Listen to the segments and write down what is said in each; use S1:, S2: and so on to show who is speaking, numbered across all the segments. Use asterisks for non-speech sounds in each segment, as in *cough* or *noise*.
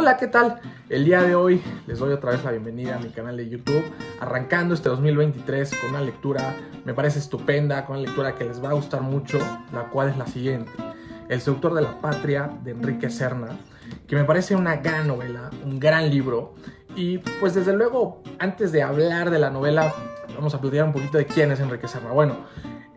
S1: Hola, ¿qué tal? El día de hoy les doy otra vez la bienvenida a mi canal de YouTube, arrancando este 2023 con una lectura, me parece estupenda, con una lectura que les va a gustar mucho, la cual es la siguiente, El seductor de la patria de Enrique Serna, que me parece una gran novela, un gran libro, y pues desde luego, antes de hablar de la novela, vamos a platicar un poquito de quién es Enrique Serna. Bueno,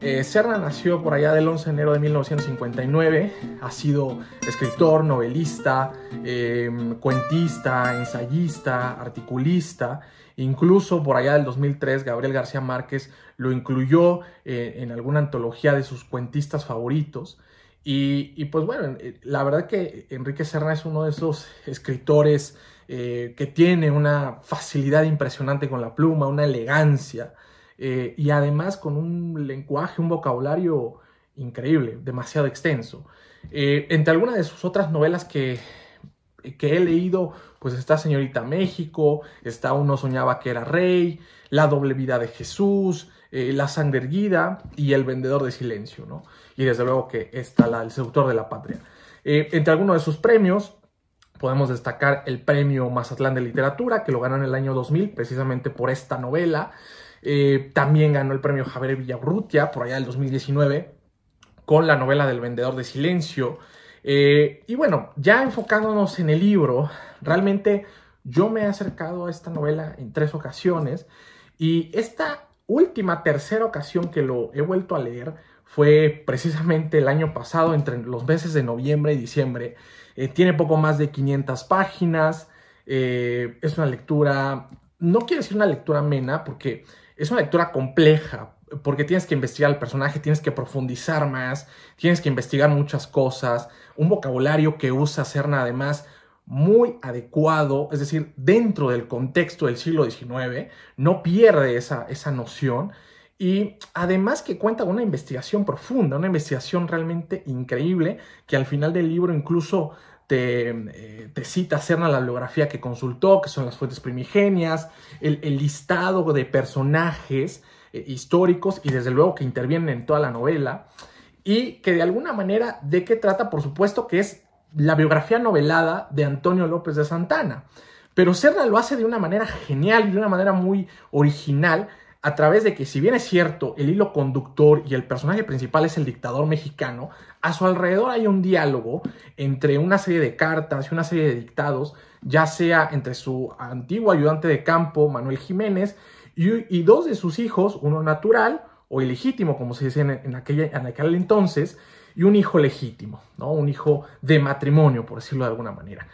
S1: eh, nació por allá del 11 de enero de 1959, ha sido escritor, novelista, em, cuentista, ensayista, articulista, incluso por allá del 2003 Gabriel García Márquez lo incluyó eh, en alguna antología de sus cuentistas favoritos. Y, y, pues bueno, eh, la verdad que Enrique Serna es uno de esos escritores eh, que tiene una facilidad impresionante con la pluma, una elegancia. Eh, y además con un lenguaje, un vocabulario increíble, demasiado extenso. Eh, entre algunas de sus otras novelas que, que he leído, pues está Señorita México, está Uno soñaba que era rey, La doble vida de Jesús, eh, La sangre erguida y El vendedor de silencio, ¿no? Y desde luego que está El seductor de la patria. entre algunos de sus premios podemos destacar el premio Mazatlán de Literatura, que lo ganó en el año 2000 precisamente por esta novela. Eh, también ganó el premio Javier Villarrutia por allá del 2019 con la novela del vendedor de silencio. Eh, y bueno, ya enfocándonos en el libro, realmente yo me he acercado a esta novela en tres ocasiones y esta última tercera ocasión que lo he vuelto a leer fue precisamente el año pasado, entre los meses de noviembre y diciembre. Eh, tiene poco más de 500 páginas, es una lectura, no quiero decir una lectura amena porque es una lectura compleja porque tienes que investigar al personaje, tienes que profundizar más, tienes que investigar muchas cosas, un vocabulario que usa Cerna además muy adecuado, es decir, dentro del contexto del siglo XIX, no pierde esa, esa noción y además que cuenta con una investigación profunda, una investigación realmente increíble que al final del libro incluso eh, te, cita Cerna la biografía que consultó, que son las fuentes primigenias, el, listado de personajes eh, históricos y desde luego que intervienen en toda la novela y que de alguna manera de qué trata, por supuesto, que es la biografía novelada de Antonio López de Santana. Pero Cerna lo hace de una manera genial y de una manera muy original a través de que si bien es cierto, el hilo conductor y el personaje principal es el dictador mexicano, a su alrededor hay un diálogo entre una serie de cartas y una serie de dictados, ya sea entre su antiguo ayudante de campo, Manuel Jiménez, y, dos de sus hijos, uno natural o ilegítimo, como se dice en, aquella, en aquel entonces, y un hijo legítimo, ¿no? un hijo de matrimonio, por decirlo de alguna manera.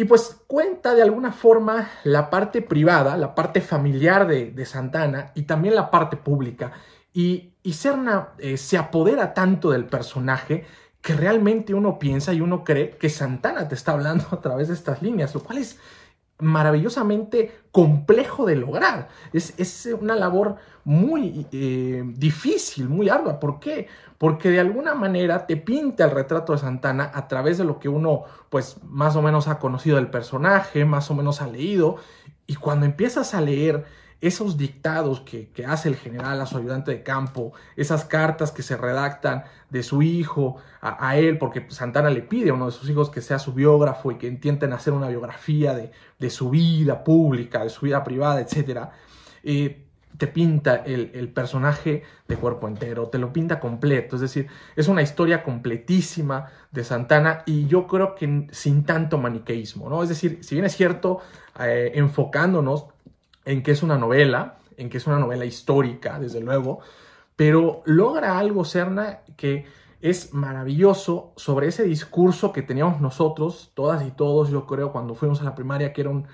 S1: Y pues cuenta de alguna forma la parte privada, la parte familiar de, de Santana y también la parte pública. Y, y Serna eh, se apodera tanto del personaje que realmente uno piensa y uno cree que Santana te está hablando *laughs* a través de estas líneas, lo cual es, maravillosamente complejo de lograr. Es, una labor muy eh, difícil, muy ardua. ¿Por qué? Porque de alguna manera te pinta el retrato de Santana a través de lo que uno, pues, más o menos ha conocido del personaje, más o menos ha leído. Y cuando empiezas a leer esos dictados que, hace el general a su ayudante de campo, esas cartas que se redactan de su hijo a, él, porque Santana le pide a uno de sus hijos que sea su biógrafo y que intenten hacer una biografía de, su vida pública, de su vida privada, etcétera, eh, te pinta el, personaje de cuerpo entero, te lo pinta completo, es decir, es una historia completísima de Santana y yo creo que sin tanto maniqueísmo, ¿no? Es decir, si bien es cierto, eh, enfocándonos en que es una novela, en que es una novela histórica, desde luego, pero logra algo, Serna, que es maravilloso sobre ese discurso que teníamos nosotros, todas y todos, yo creo, cuando fuimos a la primaria, que era un,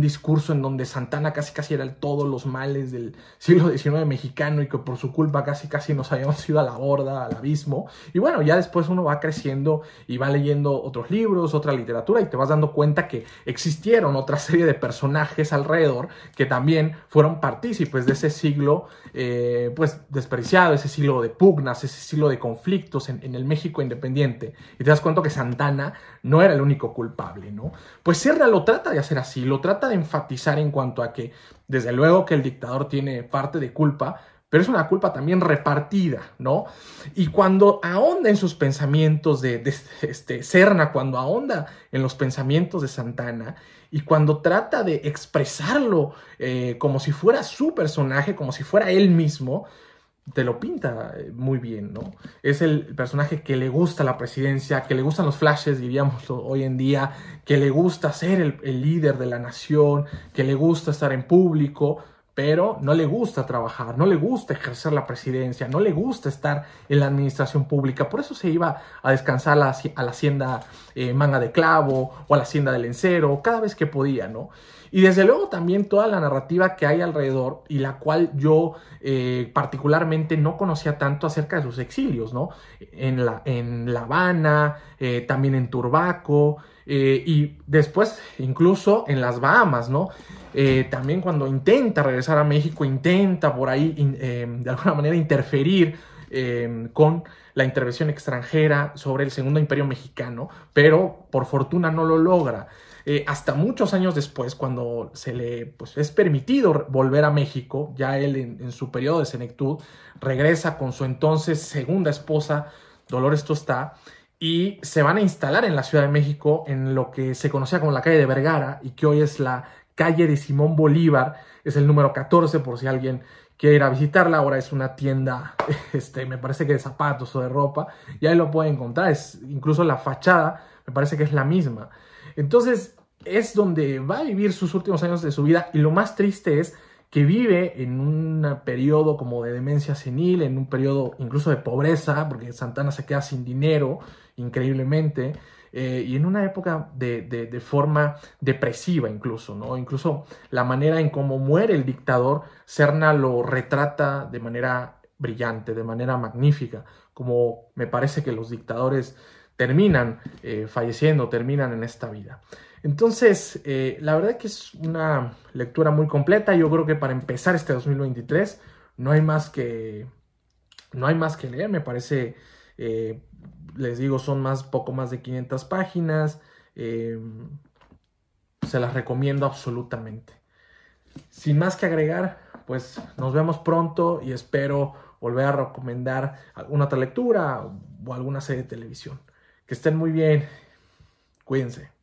S1: discurso en donde Santana casi casi era el todos los males del siglo XIX mexicano y que por su culpa casi casi nos habíamos ido a la borda, al abismo. Y bueno, ya después uno va creciendo y va leyendo otros libros, otra literatura y te vas dando cuenta que existieron otra serie de personajes alrededor que también fueron partícipes de ese siglo, eh, pues desperdiciado, ese siglo de pugnas, ese siglo de conflictos en, el México independiente y te das cuenta que Santana no era el único culpable, ¿no? Pues Serna lo trata de hacer así, lo trata de enfatizar en cuanto a que, desde luego que el dictador tiene parte de culpa, pero es una culpa también repartida, ¿no? Y cuando ahonda en sus pensamientos de, este, este, Serna, cuando ahonda en los pensamientos de Santana y cuando trata de expresarlo eh, como si fuera su personaje, como si fuera él mismo, te lo pinta eh, muy bien, ¿no? Es el personaje que le gusta la presidencia, que le gustan los flashes, diríamos hoy en día, que le gusta ser el, el líder de la nación, que le gusta estar en público, pero no le gusta trabajar, no le gusta ejercer la presidencia, no le gusta estar en la administración pública. Por eso se iba a descansar a la, hacienda eh, Manga de Clavo o a la hacienda del Encero, cada vez que podía, ¿no? Y desde luego también toda la narrativa que hay alrededor y la cual yo eh, particularmente no conocía tanto acerca de sus exilios, ¿no? En La, en la Habana, eh, también en Turbaco, eh, y después, incluso en las Bahamas, ¿no? Eh, también cuando intenta regresar a México, intenta por ahí, em, de alguna manera, interferir em, con la intervención extranjera sobre el Segundo Imperio Mexicano, pero por fortuna no lo logra. Eh, hasta muchos años después, cuando se le pues, es permitido volver a México, ya él en, su periodo de senectud regresa con su entonces segunda esposa, Dolores Tostá, y se van a instalar en la Ciudad de México, en lo que se conocía como la calle de Vergara y que hoy es la calle de Simón Bolívar, es el número 14 por si alguien quiere ir a visitarla, ahora es una tienda, *laughs* este, me parece que de zapatos o de ropa, y ahí lo pueden encontrar, es, incluso la fachada me parece que es la misma. Entonces es donde va a vivir sus últimos años de su vida y lo más triste es que vive en un periodo como de demencia senil, en un periodo incluso de pobreza, porque Santana se queda sin dinero, increíblemente, eh, y en una época de, de, forma depresiva incluso, ¿no? Incluso la manera en cómo muere el dictador, Serna lo retrata de manera brillante, de manera magnífica, como me parece que los dictadores terminan eh, falleciendo, terminan en esta vida. Entonces, eh, la verdad que es una lectura muy completa. Yo creo que para empezar este 2023 no hay más que, no hay más que leer. Me parece, eh, les digo, son más, poco más de 500 páginas. Em, se las recomiendo absolutamente. Sin más que agregar, pues nos vemos pronto y espero volver a recomendar alguna otra lectura o alguna serie de televisión. Que estén muy bien. Cuídense.